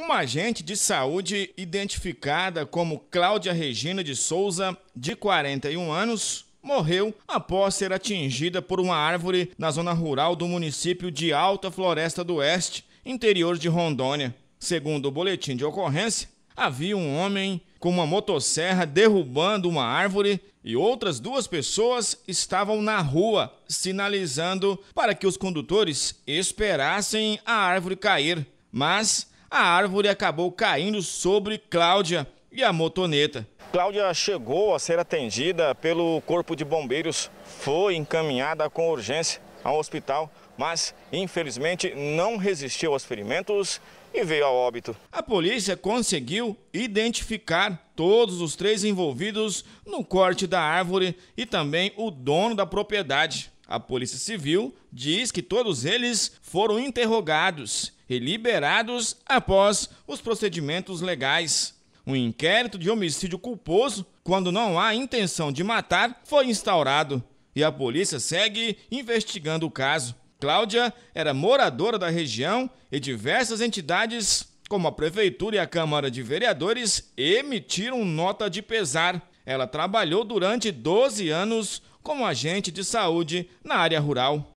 Uma agente de saúde identificada como Cláudia Regina de Souza, de 41 anos, morreu após ser atingida por uma árvore na zona rural do município de Alta Floresta do Oeste, interior de Rondônia. Segundo o boletim de ocorrência, havia um homem com uma motosserra derrubando uma árvore e outras duas pessoas estavam na rua sinalizando para que os condutores esperassem a árvore cair. Mas a árvore acabou caindo sobre Cláudia e a motoneta. Cláudia chegou a ser atendida pelo Corpo de Bombeiros, foi encaminhada com urgência ao hospital, mas infelizmente não resistiu aos ferimentos e veio ao óbito. A polícia conseguiu identificar todos os três envolvidos no corte da árvore e também o dono da propriedade. A Polícia Civil diz que todos eles foram interrogados e liberados após os procedimentos legais. Um inquérito de homicídio culposo, quando não há intenção de matar, foi instaurado e a polícia segue investigando o caso. Cláudia era moradora da região e diversas entidades, como a Prefeitura e a Câmara de Vereadores, emitiram nota de pesar. Ela trabalhou durante 12 anos como agente de saúde na área rural.